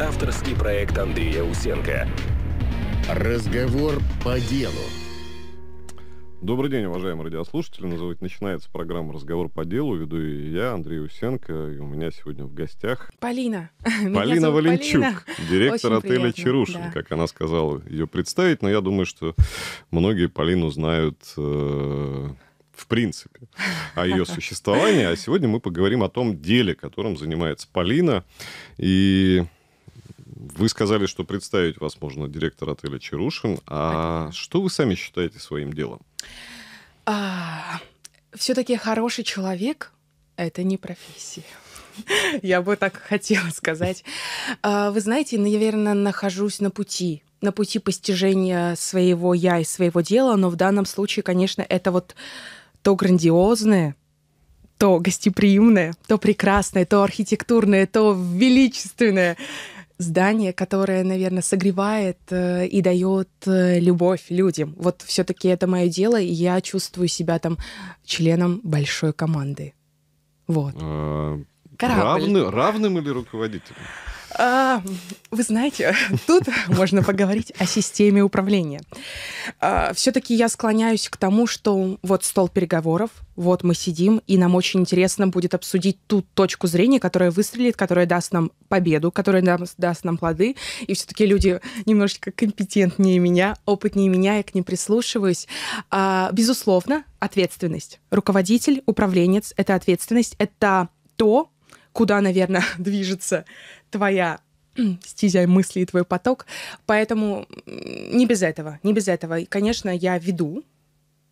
Авторский проект Андрея Усенко. Разговор по делу. Добрый день, уважаемые радиослушатели. Называть начинается программа «Разговор по делу». Веду и я, Андрей Усенко, и у меня сегодня в гостях... Полина. Полина Валенчук, Полина. директор Очень отеля приятно, «Чарушин», да. как она сказала ее представить. Но я думаю, что многие Полину знают э, в принципе о ее существовании. А сегодня мы поговорим о том деле, которым занимается Полина. И вы сказали, что представить вас можно директор отеля Чарушин. А что вы сами считаете своим делом? А, все-таки хороший человек — это не профессия. Я бы так хотела сказать. А, вы знаете, наверное, ну, нахожусь на пути на пути постижения своего я и своего дела, но в данном случае, конечно, это вот то грандиозное, то гостеприимное, то прекрасное, то архитектурное, то величественное здание, которое, наверное, согревает э, и дает э, любовь людям. Вот все-таки это мое дело, и я чувствую себя там членом большой команды. Вот. А, Равны, равным или руководителем? А, вы знаете, тут можно поговорить о системе управления. А, Все-таки я склоняюсь к тому, что вот стол переговоров, вот мы сидим, и нам очень интересно будет обсудить ту точку зрения, которая выстрелит, которая даст нам победу, которая нам, даст нам плоды. И все-таки люди немножечко компетентнее меня, опытнее меня, я к ним прислушиваюсь. А, безусловно, ответственность. Руководитель, управленец — это ответственность, это то, куда, наверное, движется твоя стезя мысли и твой поток. Поэтому не без этого, не без этого. И, конечно, я веду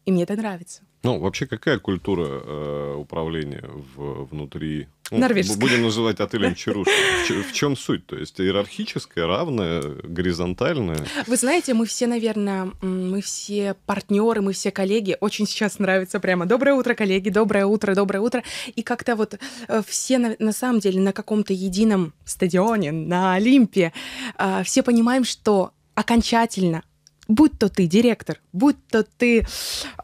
и мне это нравится. Ну, вообще, какая культура э, управления в, внутри... Ну, Норвежская. Будем называть отелем Чаруш. В чем суть? То есть иерархическая, равная, горизонтальная? Вы знаете, мы все, наверное, мы все партнеры, мы все коллеги. Очень сейчас нравится прямо «Доброе утро, коллеги! Доброе утро, доброе утро!» И как-то вот э, все, на, на самом деле, на каком-то едином стадионе, на Олимпе, э, все понимаем, что окончательно будь то ты директор, будь то ты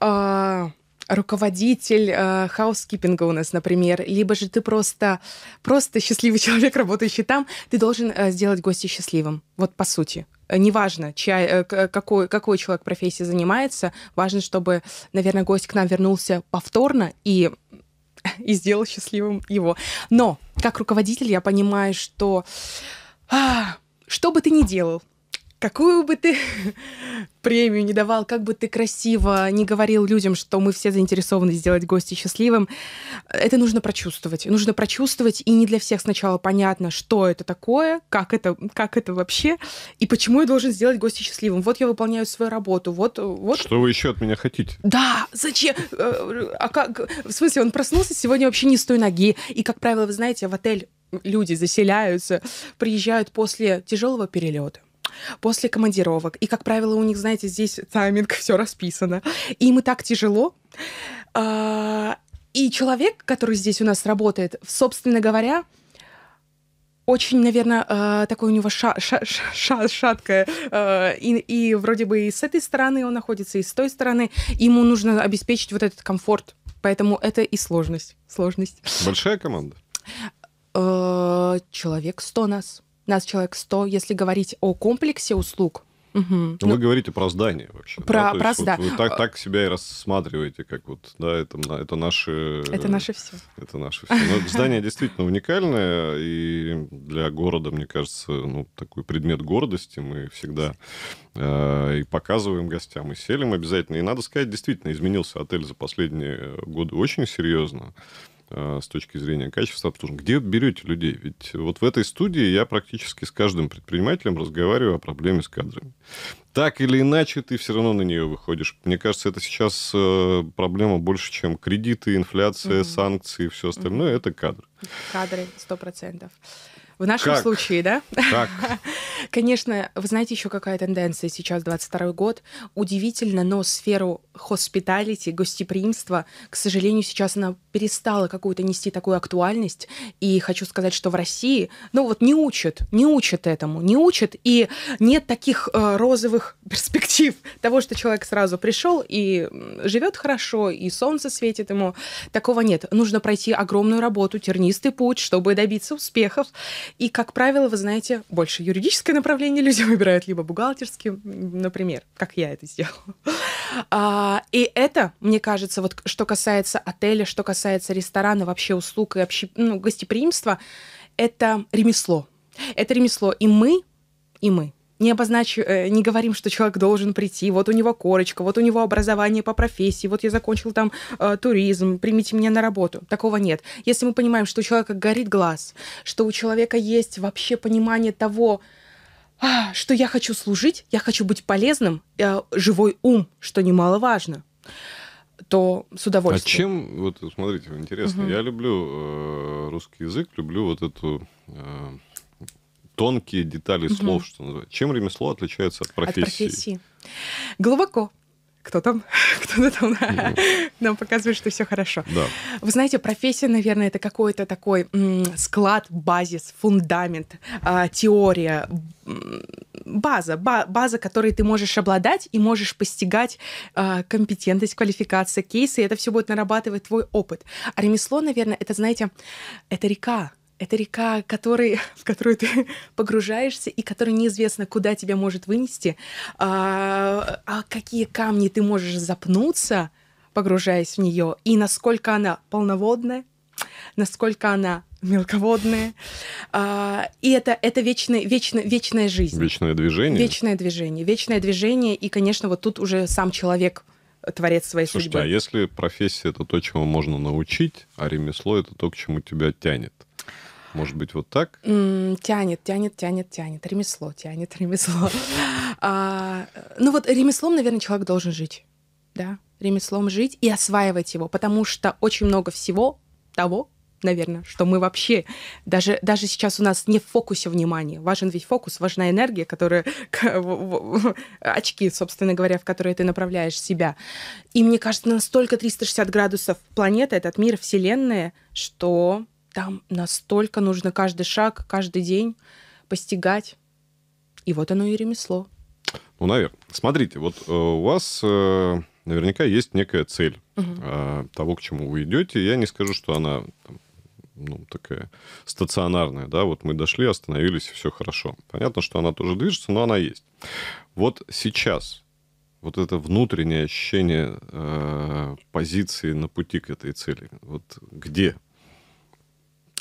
э, руководитель э, а, хаускипинга у нас, например, либо же ты просто, просто счастливый человек, работающий там, ты должен э, сделать гостя счастливым. Вот по сути. Неважно, чья, э, какой, какой человек профессии занимается, важно, чтобы, наверное, гость к нам вернулся повторно и и сделал счастливым его. Но как руководитель я понимаю, что а, что бы ты ни делал, какую бы ты премию не давал, как бы ты красиво не говорил людям, что мы все заинтересованы сделать гостя счастливым, это нужно прочувствовать. Нужно прочувствовать, и не для всех сначала понятно, что это такое, как это, как это вообще, и почему я должен сделать гостя счастливым. Вот я выполняю свою работу, вот... вот... Что вы еще от меня хотите? Да, зачем? Э, а как... В смысле, он проснулся сегодня вообще не с той ноги, и, как правило, вы знаете, в отель люди заселяются, приезжают после тяжелого перелета после командировок. И, как правило, у них, знаете, здесь тайминг, все расписано. И им и так тяжело. А, и человек, который здесь у нас работает, собственно говоря, очень, наверное, а, такое у него ша ша ша шаткое. А, и, и вроде бы и с этой стороны он находится, и с той стороны. Ему нужно обеспечить вот этот комфорт. Поэтому это и сложность. Сложность. Большая команда? Человек 100 нас нас человек 100, если говорить о комплексе услуг, Угу. Вы говорите про здание вообще. Про, да? про есть, здание. Вот вы так, так себя и рассматриваете, как вот, да, это, это наши... Это э, наше все. Это наше все. Но ну, здание действительно уникальное, и для города, мне кажется, ну, такой предмет гордости мы всегда э, и показываем гостям, и селим обязательно. И надо сказать, действительно, изменился отель за последние годы очень серьезно. Э, с точки зрения качества обслуживания. Где берете людей? Ведь вот в этой студии я практически с каждым предпринимателем разговариваю о проблеме с кадрами. Так или иначе, ты все равно на нее выходишь. Мне кажется, это сейчас э, проблема больше, чем кредиты, инфляция, угу. санкции и все остальное. Угу. Это кадры. Кадры, сто процентов. В нашем как? случае, да? Как? Конечно, вы знаете еще какая тенденция сейчас, 22 год. Удивительно, но сферу хоспиталити, гостеприимства, к сожалению, сейчас она перестала какую-то нести такую актуальность. И хочу сказать, что в России, ну вот не учат, не учат этому, не учат. И нет таких э, розовых перспектив того, что человек сразу пришел и живет хорошо, и солнце светит ему. Такого нет. Нужно пройти огромную работу, тернистый путь, чтобы добиться успехов. И, как правило, вы знаете, больше юридическое направление люди выбирают либо бухгалтерским, например, как я это сделала. А, и это, мне кажется, вот что касается отеля, что касается ресторана, вообще услуг и общеп... ну, гостеприимства, это ремесло. Это ремесло. И мы, и мы не, обознач... Э, не говорим, что человек должен прийти, вот у него корочка, вот у него образование по профессии, вот я закончил там э, туризм, примите меня на работу. Такого нет. Если мы понимаем, что у человека горит глаз, что у человека есть вообще понимание того, а, что я хочу служить, я хочу быть полезным, э, живой ум, что немаловажно то с а удовольствием. А чем, вот смотрите, интересно, угу. я люблю э, русский язык, люблю вот эту э, тонкие детали слов, угу. что называется. Чем ремесло отличается от профессии? От профессии. Глубоко. Кто там? Кто-то там нам показывает, что все хорошо. Да. Вы знаете, профессия, наверное, это какой-то такой склад, базис, фундамент, а, теория, база, база, которой ты можешь обладать и можешь постигать а, компетентность, квалификация, кейсы, и это все будет нарабатывать твой опыт. А ремесло, наверное, это, знаете, это река, это река, который, в которую ты погружаешься и которая неизвестно, куда тебя может вынести, а, а какие камни ты можешь запнуться, погружаясь в нее, и насколько она полноводная, насколько она мелководная. А, и это, это вечная вечная вечная жизнь. Вечное движение. Вечное движение. Вечное движение. И, конечно, вот тут уже сам человек э, творец своей Слушайте, судьбы. а если профессия — это то, чему можно научить, а ремесло — это то, к чему тебя тянет, может быть, вот так? Тянет, тянет, тянет, тянет. Ремесло тянет, ремесло. А, ну вот ремеслом, наверное, человек должен жить, да? Ремеслом жить и осваивать его, потому что очень много всего того, наверное, что мы вообще, даже, даже сейчас у нас не в фокусе внимания. Важен ведь фокус, важна энергия, которая, очки, собственно говоря, в которые ты направляешь себя. И мне кажется, настолько 360 градусов планета, этот мир, Вселенная, что там настолько нужно каждый шаг, каждый день постигать. И вот оно и ремесло. Ну, наверное. Смотрите, вот э, у вас э, наверняка есть некая цель угу. э, того, к чему вы идете. Я не скажу, что она там, ну, такая стационарная, да, вот мы дошли, остановились, все хорошо. Понятно, что она тоже движется, но она есть. Вот сейчас вот это внутреннее ощущение э, позиции на пути к этой цели, вот где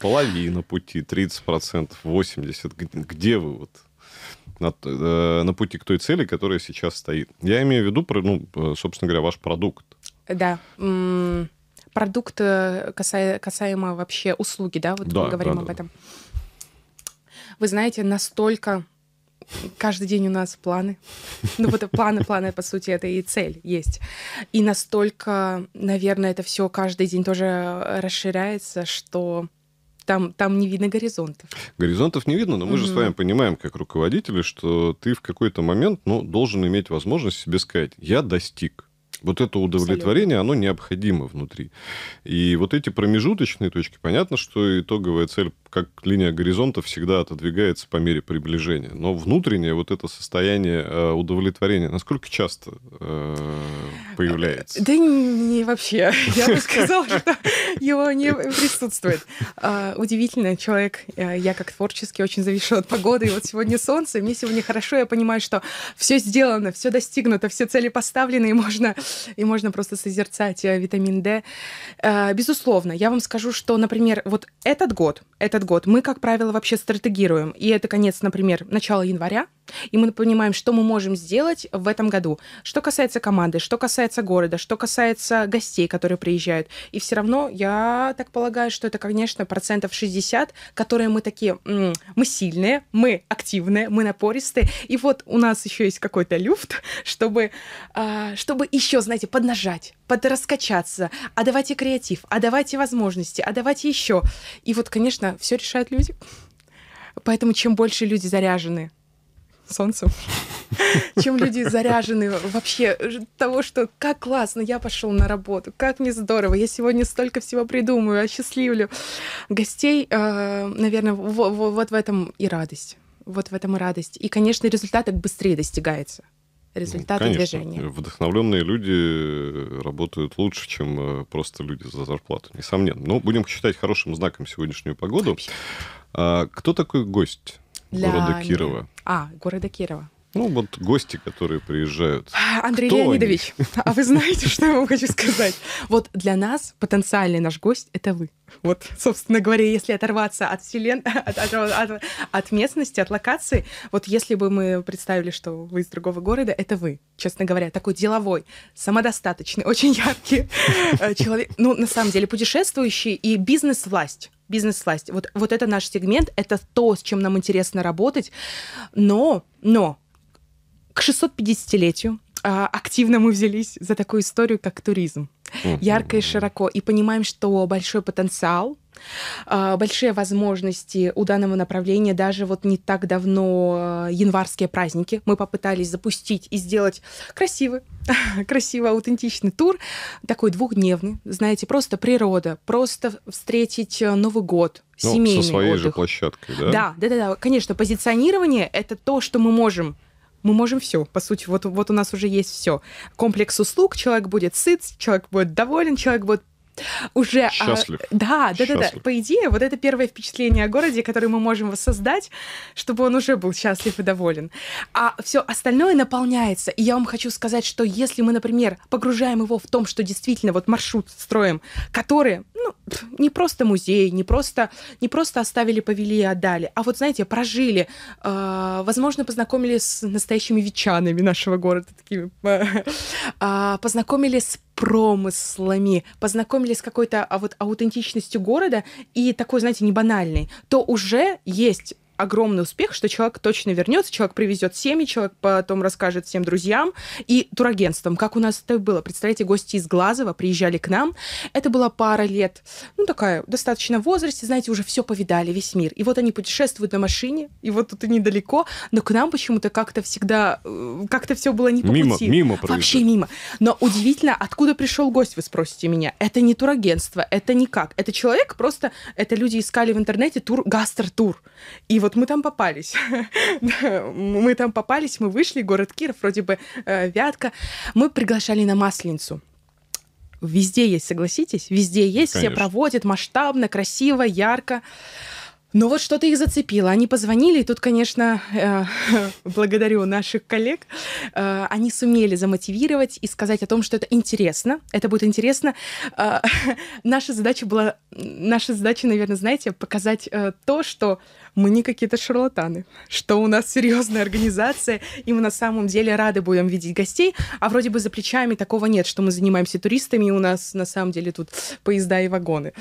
половина пути, 30%, 80%. Где вы вот? на, э, на пути к той цели, которая сейчас стоит. Я имею в виду, ну, э, собственно говоря, ваш продукт. Да. продукт э, касаемо, касаемо вообще услуги, да, вот да, мы говорим да, об да. этом. Вы знаете, настолько каждый день у нас планы. Ну вот планы, планы, по сути, это и цель есть. И настолько, наверное, это все каждый день тоже расширяется, что там, там не видно горизонтов. Горизонтов не видно, но мы угу. же с вами понимаем, как руководители, что ты в какой-то момент ну, должен иметь возможность себе сказать, я достиг. Вот это удовлетворение, Абсолютно. оно необходимо внутри. И вот эти промежуточные точки, понятно, что итоговая цель, как линия горизонта, всегда отодвигается по мере приближения. Но внутреннее вот это состояние э, удовлетворения, насколько часто э, э появляется? Да не, не вообще. Я бы сказала, что его не присутствует. А, удивительный человек, э, я как творческий очень завишу от погоды, и вот сегодня солнце, и мне сегодня хорошо, я понимаю, что все сделано, все достигнуто, все цели поставлены, и можно, и можно просто созерцать э, витамин D. Э, безусловно, я вам скажу, что, например, вот этот год, этот год мы, как правило, вообще стратегируем, и это конец, например, начало января, и мы понимаем, что мы можем сделать в этом году. Что касается команды, что касается города, что касается гостей, которые приезжают. И все равно я так полагаю, что это, конечно, процентов 60, которые мы такие, мы сильные, мы активные, мы напористые, и вот у нас еще есть какой-то люфт, чтобы, а, чтобы еще, знаете, поднажать, подраскачаться, а давайте креатив, а давайте возможности, а давайте еще. И вот, конечно, все решают люди. Поэтому чем больше люди заряжены солнцем, чем люди заряжены вообще того, что как классно, я пошел на работу, как мне здорово, я сегодня столько всего придумаю, осчастливлю гостей. Э, наверное, вот в этом и радость. Вот в этом и радость. И, конечно, результаты быстрее достигаются. результаты Конечно. движения. Вдохновленные люди э, работают лучше, чем э, просто люди за зарплату, несомненно. Но ну, будем считать хорошим знаком сегодняшнюю погоду. Вообще. А, кто такой гость? для... Города Кирова. А, города Кирова. Ну, вот гости, которые приезжают. А, Андрей Кто Леонидович, они? а вы знаете, что я вам хочу сказать? Вот для нас потенциальный наш гость — это вы. Вот, собственно говоря, если оторваться от вселен... от, от, от местности, от локации, вот если бы мы представили, что вы из другого города, это вы, честно говоря, такой деловой, самодостаточный, очень яркий э, человек. Ну, на самом деле, путешествующий и бизнес-власть бизнес-власть. Вот, вот это наш сегмент, это то, с чем нам интересно работать. Но, но к 650-летию а, активно мы взялись за такую историю, как туризм. Mm-hmm. Ярко и широко. И понимаем, что большой потенциал, а, большие возможности у данного направления. Даже вот не так давно а, январские праздники мы попытались запустить и сделать красивый, красиво аутентичный тур, такой двухдневный, знаете, просто природа, просто встретить Новый год, ну, семейный со своей отдых. же площадкой, да? Да, да, да, да. Конечно, позиционирование — это то, что мы можем мы можем все. По сути, вот, вот у нас уже есть все. Комплекс услуг, человек будет сыт, человек будет доволен, человек будет уже... Счастлив. А, да, да, счастлив. да, да. По идее, вот это первое впечатление о городе, которое мы можем воссоздать, чтобы он уже был счастлив и доволен. А все остальное наполняется. И я вам хочу сказать, что если мы, например, погружаем его в том, что действительно вот маршрут строим, который, ну, не просто музей, не просто, не просто оставили, повели и отдали, а вот, знаете, прожили, э, возможно, познакомились с настоящими ветчанами нашего города, такими, э, познакомились с промыслами, познакомились с какой-то а вот аутентичностью города и такой, знаете, не банальной, то уже есть огромный успех, что человек точно вернется, человек привезет семьи, человек потом расскажет всем друзьям и турагентством. как у нас это было. Представляете, гости из Глазова приезжали к нам. Это была пара лет, ну, такая, достаточно в возрасте, знаете, уже все повидали, весь мир. И вот они путешествуют на машине, и вот тут и недалеко, но к нам почему-то как-то всегда, э, как-то все было не по мимо, пути. Мимо, мимо Вообще мимо. Но удивительно, откуда пришел гость, вы спросите меня. Это не турагентство, это никак. Это человек просто, это люди искали в интернете тур, гастр-тур. И вот мы там попались. мы там попались, мы вышли, город Киров, вроде бы э, Вятка. Мы приглашали на Масленицу. Везде есть, согласитесь? Везде есть, Конечно. все проводят масштабно, красиво, ярко. Но ну, вот что-то их зацепило. Они позвонили, и тут, конечно, э, благодарю наших коллег, э, они сумели замотивировать и сказать о том, что это интересно, это будет интересно. Э, наша задача была, наша задача, наверное, знаете, показать э, то, что мы не какие-то шарлатаны, что у нас серьезная организация, и мы на самом деле рады будем видеть гостей, а вроде бы за плечами такого нет, что мы занимаемся туристами, и у нас на самом деле тут поезда и вагоны.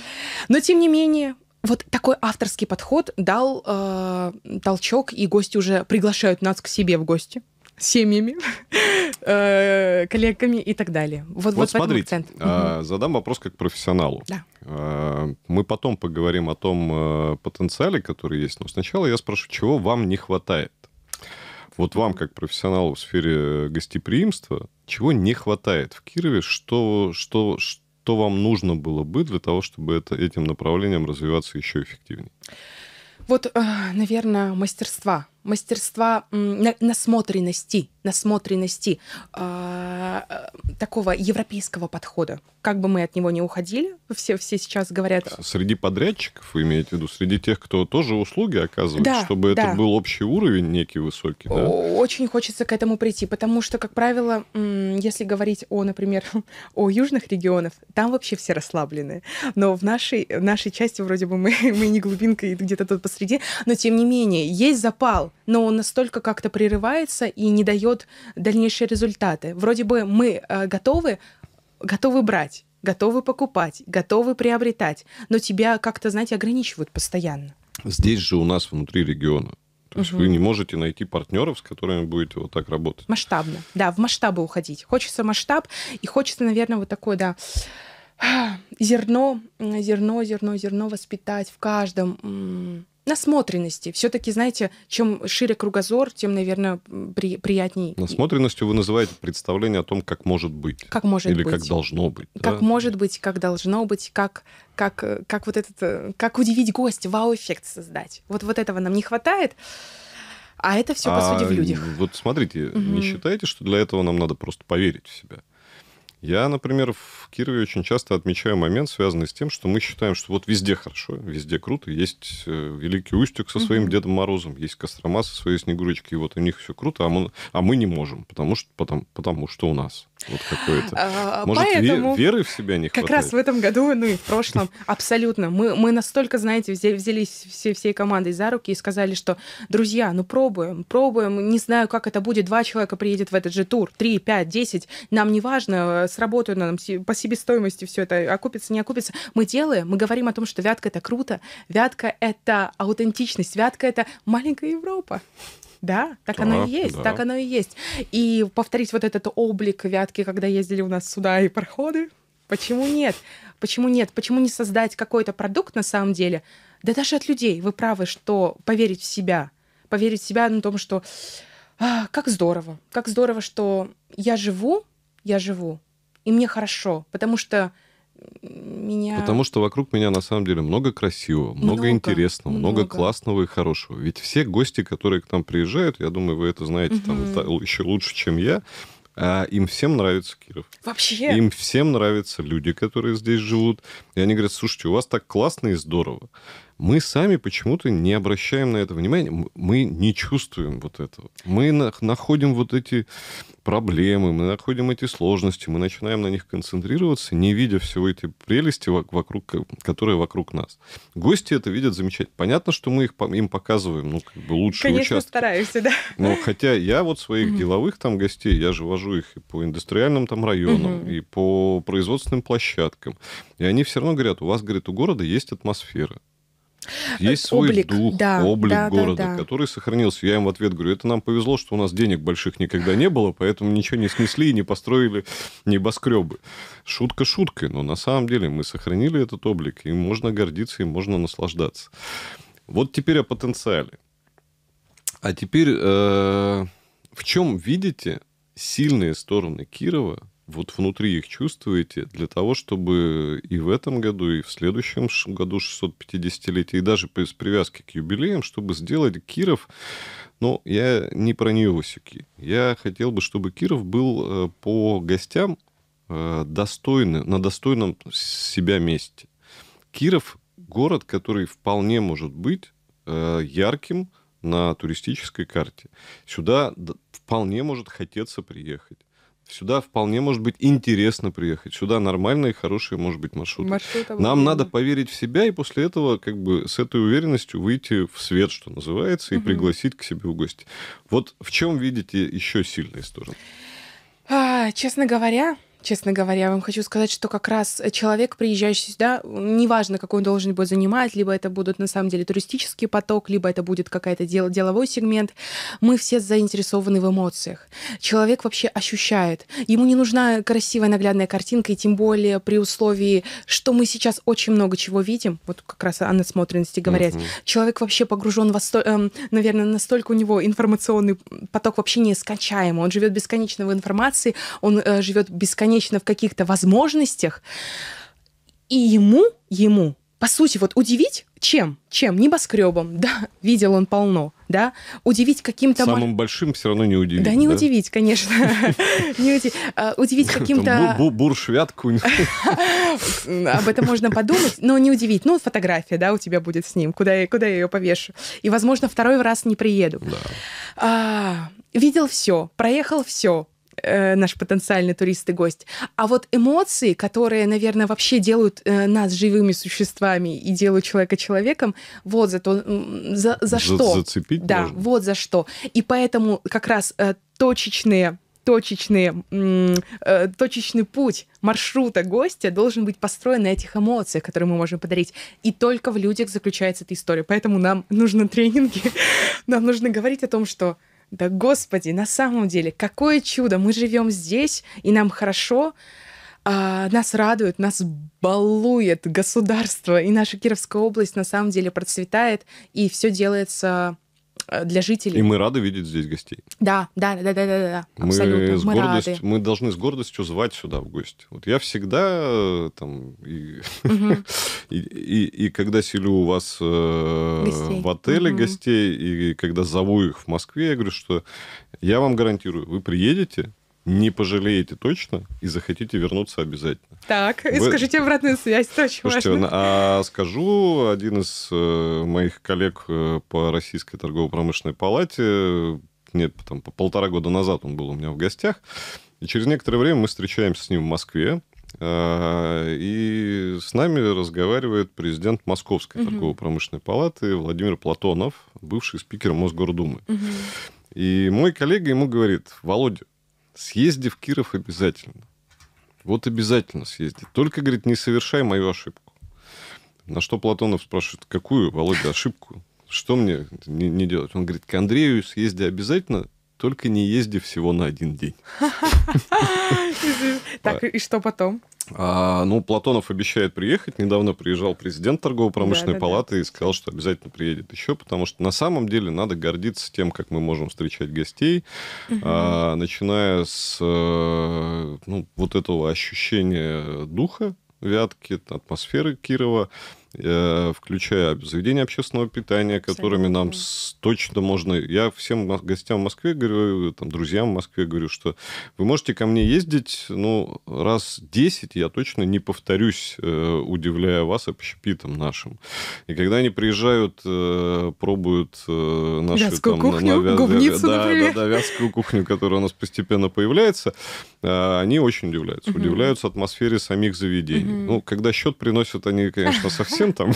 Но, тем не менее, вот такой авторский подход дал э, толчок, и гости уже приглашают нас к себе в гости семьями, э, коллегами и так далее. Вот, вот, вот смотрите, а, угу. задам вопрос как профессионалу. Да. А, мы потом поговорим о том а, потенциале, который есть, но сначала я спрошу, чего вам не хватает? Вот вам, как профессионалу в сфере гостеприимства, чего не хватает в Кирове, что, что, что что вам нужно было бы для того, чтобы это, этим направлением развиваться еще эффективнее? Вот, э, наверное, мастерства мастерства насмотренности, насмотренности а, э, такого европейского подхода. Как бы мы от него не уходили, все, все сейчас говорят... А среди подрядчиков, вы имеете в виду, среди тех, кто тоже услуги оказывает, да, чтобы да. это был общий уровень некий высокий, да? Очень хочется к этому прийти, потому что, как правило, если говорить о, например, о южных регионах, там вообще все расслаблены. Но в нашей, в нашей части вроде бы мы, мы не глубинка и где-то тут посреди, но тем не менее, есть запал, но он настолько как-то прерывается и не дает дальнейшие результаты. Вроде бы мы э, готовы, готовы брать, готовы покупать, готовы приобретать, но тебя как-то, знаете, ограничивают постоянно. Здесь же у нас внутри региона. То есть вы не можете найти партнеров, с которыми будете вот так работать. Масштабно. Да, в масштабы уходить. Хочется масштаб, и хочется, наверное, вот такое, да, зерно, зерно, зерно, зерно воспитать в каждом насмотренности. Все-таки, знаете, чем шире кругозор, тем, наверное, при, приятней. Насмотренностью вы называете представление о том, как может быть. Как может Или быть. как должно быть. Как да? может быть, как должно быть, как, как, как вот этот, э, как удивить гостя, вау-эффект создать. Вот, вот этого нам не хватает. А это все, а, по сути, в а, людях. Вот смотрите, угу. не считаете, что для этого нам надо просто поверить в себя? Я, например, в Кирове очень часто отмечаю момент, связанный с тем, что мы считаем, что вот везде хорошо, везде круто. Есть э, Великий Устюг со своим Дедом Морозом, есть Кострома со своей Снегурочкой, и вот у них все круто, а мы, а мы не можем, потому что, потому, потому что у нас вот какое-то. А, а, Может, Поэтому ве- веры в себя не хватает? Как раз в этом году, ну и в прошлом, абсолютно. Мы, мы настолько, знаете, взялись все, всей командой за руки и сказали, что, друзья, ну пробуем, пробуем, не знаю, как это будет, два человека приедет в этот же тур, три, пять, десять, нам не важно, э, сработают нам по себестоимости все это, окупится, не окупится. Мы делаем, мы говорим о том, что вятка — это круто, вятка — это аутентичность, вятка — это маленькая Европа. Да, так да, оно и есть, да. так оно и есть. И повторить вот этот облик вятки, когда ездили у нас сюда и проходы, почему нет? Почему нет? Почему не создать какой-то продукт на самом деле? Да даже от людей, вы правы, что поверить в себя, поверить в себя на том, что а, как здорово, как здорово, что я живу, я живу, и мне хорошо, потому что меня... Потому что вокруг меня на самом деле много красивого, много, много интересного, много. много классного и хорошего. Ведь все гости, которые к нам приезжают, я думаю, вы это знаете угу. там еще лучше, чем я, а им всем нравится Киров. Вообще? Им всем нравятся люди, которые здесь живут. И они говорят, слушайте, у вас так классно и здорово мы сами почему-то не обращаем на это внимания, мы не чувствуем вот этого. Мы на- находим вот эти проблемы, мы находим эти сложности, мы начинаем на них концентрироваться, не видя всего этой прелести, вокруг, э, которая вокруг нас. Гости это видят замечательно. Понятно, что мы их, им показываем, ну, как бы лучшие Конечно, участки. стараемся, да. Но хотя я вот своих деловых там гостей, я же вожу их и по индустриальным там районам, угу. и по производственным площадкам. И они все равно говорят, у вас, говорит, у города есть атмосфера. Э, Есть свой облик, дух, да, облик да, города, да, да. который сохранился. Я им в ответ говорю, это нам повезло, что у нас денег больших никогда не было, поэтому ничего не снесли и не построили небоскребы. Шутка шуткой, но на самом деле мы сохранили этот облик, и можно гордиться, и можно наслаждаться. Вот теперь о потенциале. А теперь э, в чем видите сильные стороны Кирова вот внутри их чувствуете для того, чтобы и в этом году, и в следующем году 650-летия, и даже без привязки к юбилеям, чтобы сделать Киров, но ну, я не про невосики. Я хотел бы, чтобы Киров был э, по гостям э, достойны, на достойном себя месте. Киров – город, который вполне может быть э, ярким на туристической карте. Сюда вполне может хотеться приехать. Сюда вполне может быть интересно приехать. Сюда нормальные, хорошие, может быть, маршруты. маршруты Нам надо поверить в себя и после этого как бы с этой уверенностью выйти в свет, что называется, и угу. пригласить к себе в гости. Вот в чем видите еще сильные стороны? А, честно говоря, честно говоря. Я вам хочу сказать, что как раз человек, приезжающий сюда, неважно, какой он должен будет занимать, либо это будет на самом деле туристический поток, либо это будет какая-то дел деловой сегмент, мы все заинтересованы в эмоциях. Человек вообще ощущает. Ему не нужна красивая наглядная картинка, и тем более при условии, что мы сейчас очень много чего видим, вот как раз о насмотренности говорят, mm-hmm. человек вообще погружен во сто... Эм, наверное, настолько у него информационный поток вообще нескончаемый, он живет бесконечно в информации, он э, живет бесконечно бесконечно в каких-то возможностях. И ему, ему, по сути, вот удивить чем? Чем? Небоскребом, да, видел он полно, да, удивить каким-то... Самым большим все равно не удивить. Да, не да? удивить, конечно. А, удивить каким-то... Буршвят Об этом можно подумать, но не удивить. Ну, фотография, да, у тебя будет с ним, куда я ее повешу. И, возможно, второй раз не приеду. А, видел все, проехал все, э, наш потенциальный турист и гость. А вот эмоции, которые, наверное, вообще делают э, нас живыми существами и делают человека человеком, вот за то, за, за, за что. Зацепить да, можно. вот за что. И поэтому как раз э, точечные точечные, э, точечный путь маршрута гостя должен быть построен на этих эмоциях, которые мы можем подарить. И только в людях заключается эта история. Поэтому нам нужны тренинги, нам нужно говорить о том, что да, Господи, на самом деле, какое чудо! Мы живем здесь, и нам хорошо, а, нас радует, нас балует государство, и наша Кировская область на самом деле процветает, и все делается Э, для жителей. И мы рады видеть здесь гостей. Да, да, да, да, да, да, мы абсолютно. С мы гордость, рады. Мы должны с гордостью звать сюда в гости. Вот я всегда э, там и, угу. и, и, и когда селю у вас э, гостей. в отеле угу. гостей, и когда зову их в Москве, я говорю, что я вам гарантирую, вы приедете, не пожалеете точно и захотите вернуться обязательно. Так, и Вы... скажите обратную связь, это очень Слушайте, важно. А скажу, один из э, моих коллег э, по Российской торгово-промышленной палате, нет, там, полтора года назад он был у меня в гостях, и через некоторое время мы встречаемся с ним в Москве, э, и с нами разговаривает президент Московской угу. торгово-промышленной палаты Владимир Платонов, бывший спикер Мосгордумы. Угу. И мой коллега ему говорит, Володя, Съезди в Киров обязательно. Вот обязательно съезди. Только, говорит, не совершай мою ошибку. На что Платонов спрашивает, какую, Володя, ошибку? Что мне не, не делать? Он говорит, к Андрею съезди обязательно, только не езди всего на один день. Так, и что потом? А, ну, Платонов обещает приехать. Недавно приезжал президент торгово-промышленной да, да, палаты да. и сказал, что обязательно приедет еще, потому что на самом деле надо гордиться тем, как мы можем встречать гостей, угу. а, начиная с э, ну, вот этого ощущения духа вятки, атмосферы Кирова. Э, включая заведения общественного питания, которыми нам точно можно... Я всем гостям в Москве говорю, там, друзьям в Москве говорю, что вы можете ко мне ездить, ну, раз 10 я точно не повторюсь, э, удивляя вас общепитом нашим. И когда они приезжают, э, пробуют нашу... Вязкую там, кухню, на, на, губницу, да, например. Да, да, вязкую кухню, которая у нас постепенно появляется, они очень удивляются. Угу. Удивляются атмосфере самих заведений. Угу. Ну, когда счет приносят, они, конечно, совсем чем там.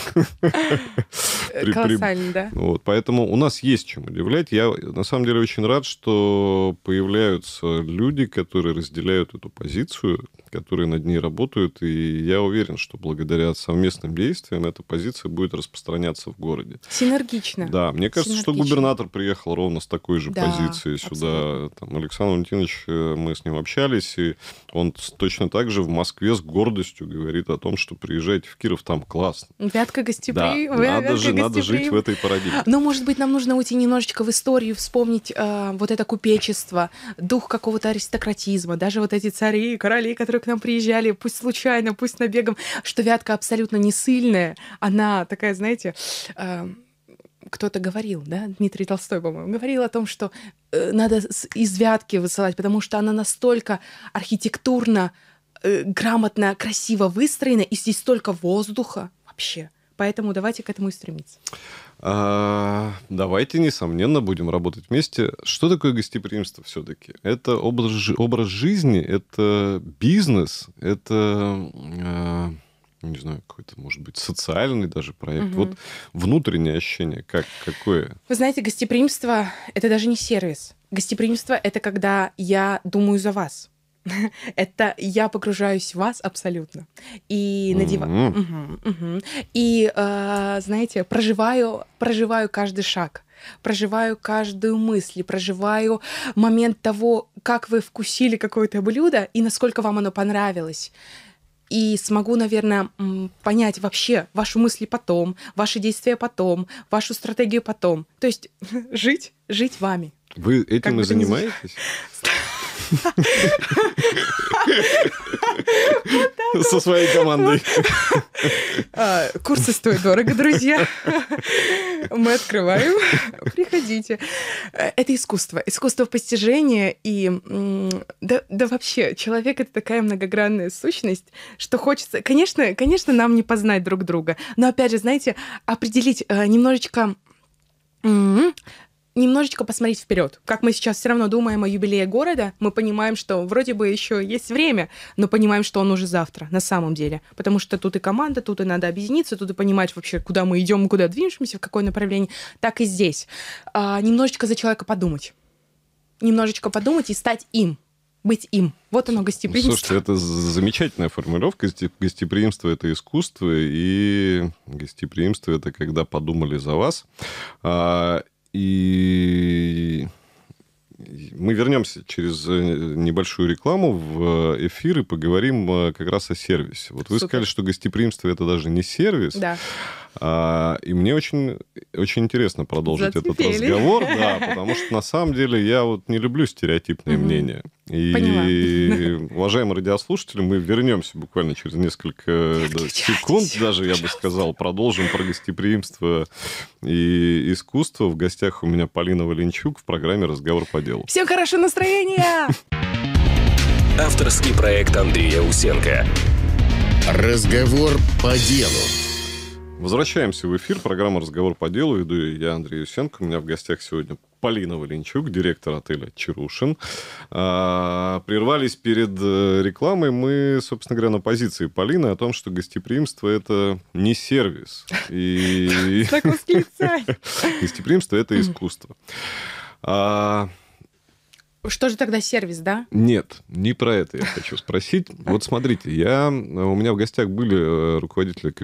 Колоссально, да. Вот, поэтому у нас есть чем удивлять. Я, на самом деле, очень рад, что появляются люди, которые разделяют эту позицию, которые над ней работают, и я уверен, что благодаря совместным действиям эта позиция будет распространяться в городе. Синергично. Да, мне кажется, что губернатор приехал ровно с такой же да, позиции сюда. Там, Александр Валентинович, э, мы с ним общались, и он точно так же в Москве с гордостью говорит о том, что приезжайте в Киров, там классно. Вятка гостеприимная, да, надо же, надо жить в этой парадигме. Но, может быть, нам нужно уйти немножечко в историю, вспомнить э, вот это купечество, дух какого-то аристократизма, даже вот эти цари и короли, которые к нам приезжали, пусть случайно, пусть набегом, что Вятка абсолютно не сильная, она такая, знаете... Э, кто-то говорил, да, Дмитрий Толстой, по-моему, говорил о том, что э, надо из Вятки высылать, потому что она настолько архитектурно, э, грамотно, красиво выстроена, и здесь столько воздуха, вообще. Поэтому давайте к этому и стремиться. А, давайте, несомненно, будем работать вместе. Что такое гостеприимство все-таки? Это образ, образ жизни, это бизнес, это... А не знаю, какой-то, может быть, социальный даже проект. Угу. Вот внутреннее ощущение, как, какое? Вы знаете, гостеприимство — это даже не сервис. Гостеприимство — это когда я думаю за вас. это я погружаюсь в вас абсолютно. И надеваю... mm И, э, знаете, проживаю, проживаю каждый шаг проживаю каждую мысль, проживаю момент того, как вы вкусили какое-то блюдо и насколько вам оно понравилось. И смогу, наверное, понять вообще ваши мысли потом, ваши действия потом, вашу стратегию потом. То есть жить, жить вами. Вы этим как и занимаетесь? Со своей командой. А, курсы стоят дорого, друзья. Мы открываем. Приходите. Э, это искусство. Искусство постижения. И да, да вообще, человек — это такая многогранная сущность, что хочется... Конечно, конечно, нам не познать друг друга. Но опять же, знаете, определить э, немножечко Mm-hmm немножечко посмотреть вперед. Как мы сейчас все равно думаем о юбилее города, мы понимаем, что вроде бы еще есть время, но понимаем, что он уже завтра на самом деле. Потому что тут и команда, тут и надо объединиться, тут и понимать вообще, куда мы идем, куда движемся, в какое направление. Так и здесь. А, немножечко за человека подумать. Немножечко подумать и стать им быть им. Вот оно ну, гостеприимство. Слушайте, это замечательная формулировка. Гостеприимство — это искусство, и гостеприимство — это когда подумали за вас. А, и мы вернемся через э, небольшую рекламу в э, эфир и поговорим э, как раз о сервисе. Вот Супер. вы сказали, что гостеприимство это даже не сервис. Да. А, и мне очень, очень интересно продолжить Зацепили. этот разговор, да, потому что на самом деле я вот не люблю стереотипные угу. мнения. И, Поняла. уважаемые радиослушатели, мы вернемся буквально через несколько секунд, даже я бы сказал, продолжим про гостеприимство и искусство. В гостях у меня Полина Валенчук в программе «Разговор по делу». Всем хорошего настроения! Авторский проект Андрея Усенко. Разговор по делу. Возвращаемся в эфир. Программа «Разговор по делу». Веду я, Андрей Юсенко. У меня в гостях сегодня Полина Валенчук, директор отеля «Чарушин». А, прервались перед э, рекламой мы, собственно говоря, на позиции Полины о том, что гостеприимство – это не сервис. И... Гостеприимство – это искусство. А, что же тогда сервис, да? Нет, не про это я хочу спросить. Вот смотрите, я, у меня в гостях были э, руководители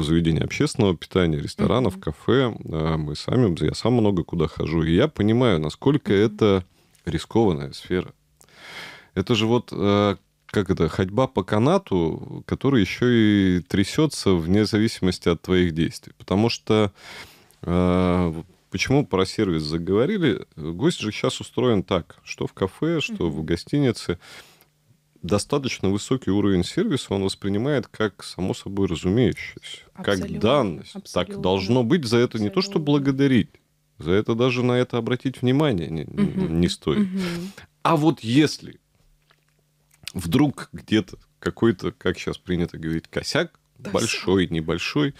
заведений общественного питания, ресторанов, кафе. А мы сами, я сам много куда хожу. И я понимаю, насколько это рискованная сфера. Это же вот э, как это, ходьба по канату, который еще и трясется вне зависимости от твоих действий. Потому что э, почему про сервис заговорили? Гость же сейчас устроен так, что в кафе, что в гостинице. Достаточно высокий уровень сервиса он воспринимает как само собой разумеющееся, абсолютно, как данность. Абсолютно, так должно быть за это абсолютно. не то, что благодарить, за это даже на это обратить внимание не, mm не стоит. mm А вот если вдруг где-то какой-то, как сейчас принято говорить, косяк, да, большой, все. небольшой,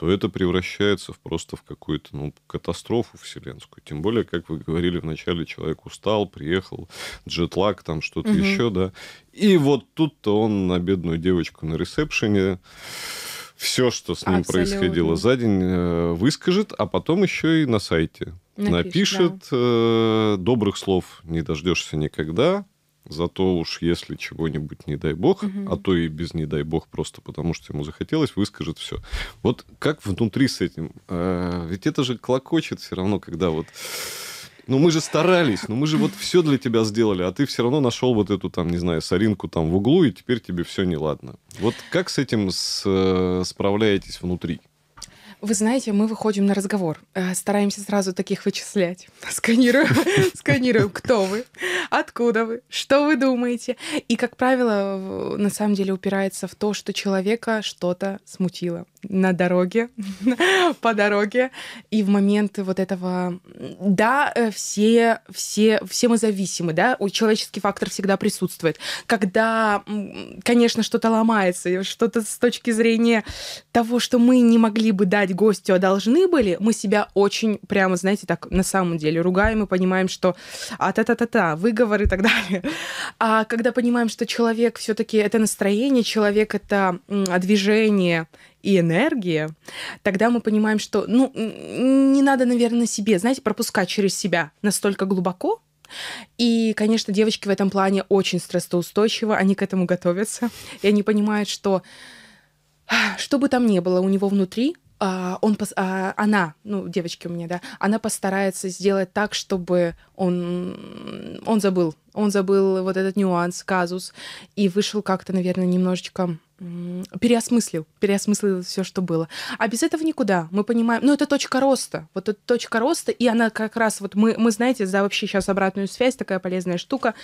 то это превращается в просто в какую-то ну, катастрофу вселенскую. Тем более, как вы говорили вначале, человек устал, приехал, джетлак там что-то угу. еще, да. И вот тут-то он на бедную девочку на ресепшене все, что с ним Абсолютно. происходило за день, э, выскажет, а потом еще и на сайте напишет. напишет да. э, добрых слов не дождешься никогда. Зато уж если чего-нибудь, не дай бог, угу. а то и без не дай бог, просто потому что ему захотелось, выскажет все. Вот как внутри с этим? А, ведь это же клокочет все равно, когда вот... Ну мы же старались, ну мы же вот все для тебя сделали, а ты все равно нашел вот эту там, не знаю, соринку там в углу, и теперь тебе все неладно. Вот как с этим с, э, справляетесь внутри? Вы знаете, мы выходим на разговор. Э, стараемся сразу таких вычислять. Сканируем, сканируем, кто вы, откуда вы, что вы думаете. И, как правило, на самом деле упирается в то, что человека что-то смутило на дороге, по дороге, и в моменты вот этого... Да, э, все, все, все мы зависимы, да, у человеческий фактор всегда присутствует. Когда, конечно, что-то ломается, что-то с точки зрения того, что мы не могли бы дать гостю, а должны были, мы себя очень прямо, знаете, так на самом деле ругаем и понимаем, что а-та-та-та-та, выговор и так далее. А когда понимаем, что человек все таки это настроение, человек — это движение, и энергия, тогда мы понимаем, что, ну, не надо, наверное, себе, знаете, пропускать через себя настолько глубоко, и, конечно, девочки в этом плане очень стрессоустойчивы, они к этому готовятся, и они понимают, что что бы там ни было у него внутри, а, он, а, она, ну, девочки у меня, да, она постарается сделать так, чтобы он, он забыл, он забыл вот этот нюанс, казус, и вышел как-то, наверное, немножечко переосмыслил, переосмыслил все, что было. А без этого никуда. Мы понимаем, ну это точка роста, вот эта точка роста, и она как раз вот мы, мы знаете, за вообще сейчас обратную связь такая полезная штука.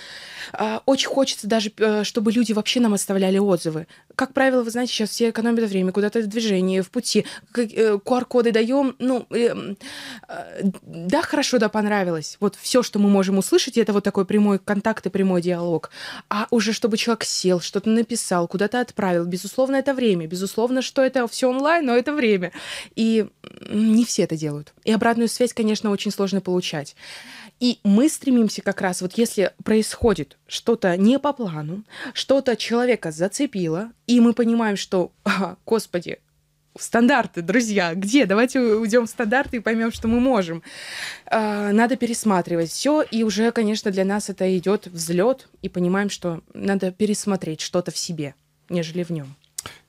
А, очень хочется даже, э, чтобы люди вообще нам оставляли отзывы. Как правило, вы знаете, сейчас все экономят время, куда-то движение в пути. QR-коды э, даем, ну эм, э, да, хорошо, да, понравилось. Вот все, что мы можем услышать, это вот такой прямой контакт и прямой диалог. А уже чтобы человек сел, что-то написал, куда-то отправил, Безусловно, это время. Безусловно, что это все онлайн, но это время. И не все это делают. И обратную связь, конечно, очень сложно получать. И мы стремимся как раз, вот если происходит что-то не по плану, что-то человека зацепило, и мы понимаем, что, господи, стандарты, друзья, где? Давайте уйдем в стандарты и поймем, что мы можем. А, надо пересматривать все, и уже, конечно, для нас это идет взлет, и понимаем, что надо пересмотреть что-то в себе нежели в нем.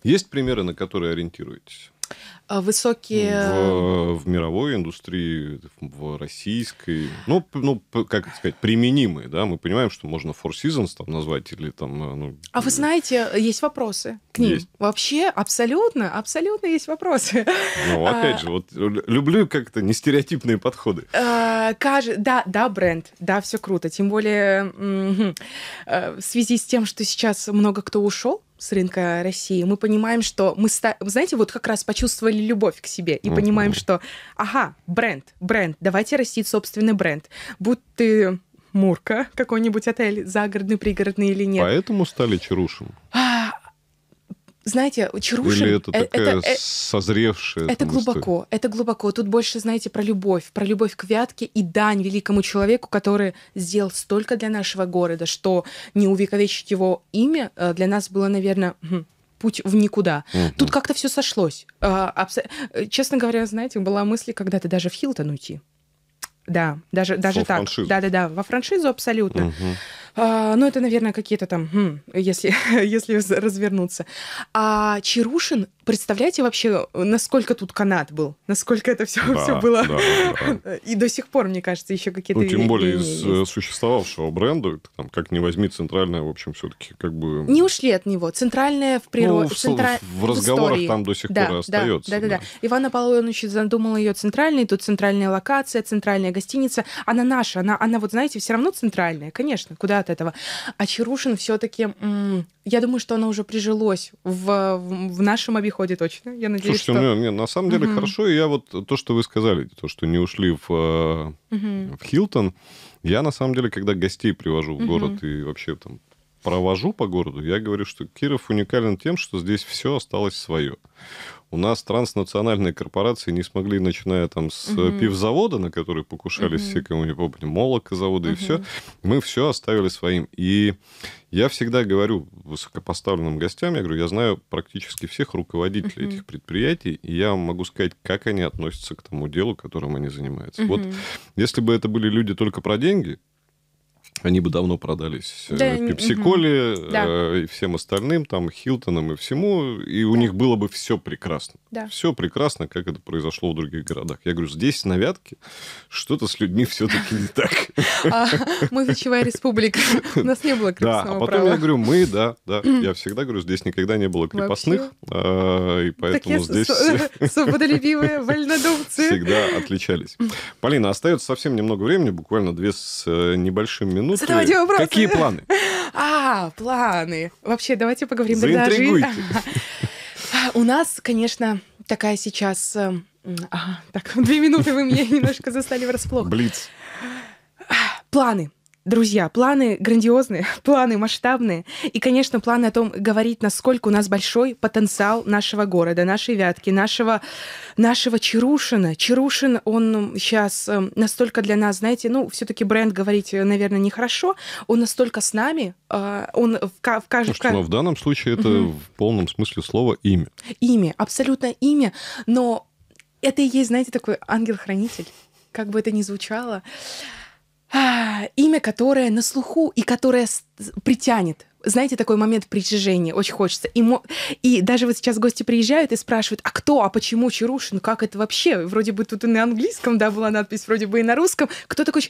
Есть примеры, на которые ориентируетесь? А, высокие... В, в мировой индустрии, в российской, ну, ну, как сказать, применимые, да, мы понимаем, что можно Four Seasons там назвать или там... Э, ну, а вы э, знаете, э, есть вопросы к ним. Есть. Вообще, абсолютно, абсолютно есть вопросы. Ну, а, опять же, вот люблю как-то нестереотипные подходы. А, Каж... Да, да, бренд, да, все круто, тем более в связи с тем, что сейчас много кто ушел, с рынка России, мы понимаем, что мы, знаете, вот как раз почувствовали любовь к себе и mm-hmm. понимаем, что, ага, бренд, бренд, давайте растить собственный бренд. Будь ты Мурка, какой-нибудь отель, загородный, пригородный или нет. Поэтому стали чарушем. А, знаете, Чарушин... Или это э, такая это, э, созревшая? Это глубоко, история. это глубоко. Тут больше, знаете, про любовь, про любовь к Вятке и дань великому человеку, который сделал столько для нашего города, что не увековечить его имя э, для нас было, наверное хм, путь в никуда. mm Тут как-то все сошлось. А, абсо... Честно говоря, знаете, была мысль когда-то даже в Хилтон уйти. Да, даже, даже так. Да-да-да, во франшизу абсолютно. mm а, ну, это, наверное, какие-то там, хм, если, если развернуться. А Чарушин, представляете вообще, насколько тут канат был? Насколько это все, да, все было? Да, да. И до сих пор, мне кажется, еще какие-то... Ну, тем более из есть. Э, существовавшего бренда, там, как не возьми, центральное, в общем, все-таки как бы... Не ушли от него. Центральное в природе... Ну, в, центра... в разговорах в там до сих да, пор да, остается. Да, да, да. да. Иван Аполлоныч задумал ее центральной, тут центральная локация, центральная гостиница. Она наша, она, она вот, знаете, все равно центральная, конечно, куда от этого. А Чарушин все-таки, я думаю, что она уже прижилось в, в нашем обиходе точно. Я надеюсь, Слушайте, что... ну, не, на самом деле угу. хорошо, и я вот то, что вы сказали, то, что не ушли в, угу. в Хилтон, я на самом деле, когда гостей привожу в город угу. и вообще там провожу по городу, я говорю, что Киров уникален тем, что здесь все осталось свое у нас транснациональные корпорации не смогли, начиная там с угу. пивзавода, на который покушались угу. все, кому не помню, молокозавода угу. и все, мы все оставили своим. И я всегда говорю высокопоставленным гостям, я говорю, я знаю практически всех руководителей угу. этих предприятий, и я могу сказать, как они относятся к тому делу, которым они занимаются. Угу. Вот если бы это были люди только про деньги, они бы давно продались э, да, Пепсиколе угу. да. Э, и всем остальным, там, Хилтонам и всему, и у да. них было бы все прекрасно. Да. Все прекрасно, как это произошло в других городах. Я говорю, здесь, на Вятке, что-то с людьми все-таки не так. А, мы вечевая республика, у нас не было Да, а потом я говорю, мы, да, да, я всегда говорю, здесь никогда не было крепостных, э, и поэтому здесь... свободолюбивые вольнодумцы. Всегда отличались. Полина, остается совсем немного времени, буквально две с небольшим минутами минуты. Задавайте вопросы. Какие планы? А, планы. Вообще, давайте поговорим тогда У нас, конечно, такая сейчас... Э, а, так, две минуты вы меня немножко застали врасплох. Блиц. Планы. Друзья, планы грандиозные, планы масштабные. И, конечно, планы о том, говорить, насколько у нас большой потенциал нашего города, нашей Вятки, нашего, нашего Чарушина. Чарушин, он сейчас эм, настолько для нас, знаете, ну, все таки бренд говорить, э, наверное, нехорошо. Он настолько с нами, э, он в, в каждом... Слушайте, но в данном случае это угу. в полном смысле слова имя. Имя, абсолютно имя. Но это и есть, знаете, такой ангел-хранитель, как бы это ни звучало. А, имя, которое на слуху и которое притянет знаете, такой момент притяжения, очень хочется. И, и даже вот сейчас гости приезжают и спрашивают, а кто, а почему Чарушин, как это вообще? Вроде бы тут и на английском, да, была надпись, вроде бы и на русском. Кто такой?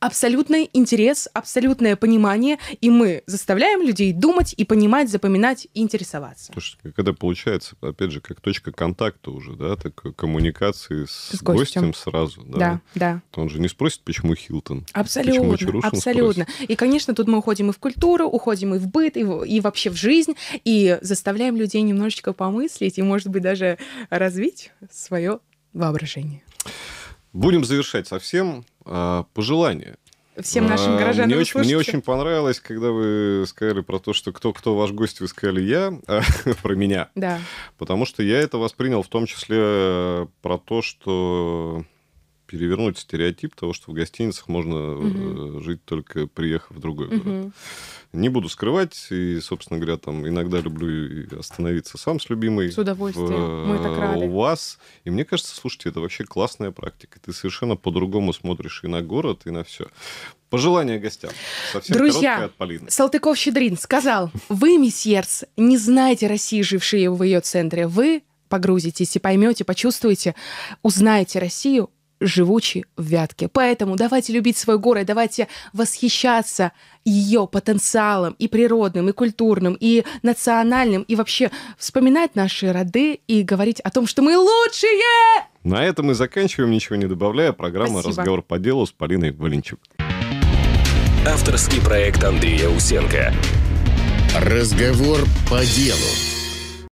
Абсолютный интерес, абсолютное понимание, и мы заставляем людей думать и понимать, запоминать и интересоваться. Слушай, когда получается, опять же, как точка контакта уже, да, так э, коммуникации с, с гостем. гостем сразу, да? Да, да. Он же не спросит, почему Хилтон, абсолютно, почему Чарушин Абсолютно, спросит. и, конечно, тут мы уходим и в культуру, уходим и в быт, и, в, и вообще в жизнь, и заставляем людей немножечко помыслить и, может быть, даже развить свое воображение. Будем завершать совсем. А, пожелания всем нашим а, горожанам. Мне очень, мне очень понравилось, когда вы сказали про то, что кто кто ваш гость, вы сказали я, а, про меня. Да. Потому что я это воспринял в том числе э, про то, что перевернуть стереотип того, что в гостиницах можно угу. жить только приехав в другой город. Угу. Не буду скрывать, и, собственно говоря, там иногда люблю остановиться сам с любимой. С удовольствием. В, Мы так рады. Э, у вас. И мне кажется, слушайте, это вообще классная практика. Ты совершенно по-другому смотришь и на город, и на все. Пожелания гостям. Совсем Друзья, от Полины. Салтыков-Щедрин сказал, вы, месьерс, не знаете России, жившие в ее центре. Вы погрузитесь и поймете, почувствуете, узнаете Россию живучи в Вятке. Поэтому давайте любить свой город, давайте восхищаться ее потенциалом и природным, и культурным, и национальным, и вообще вспоминать наши роды и говорить о том, что мы лучшие! На этом мы заканчиваем, ничего не добавляя. Программа Спасибо. «Разговор по делу» с Полиной Валенчук. Авторский проект Андрея Усенко. «Разговор по делу».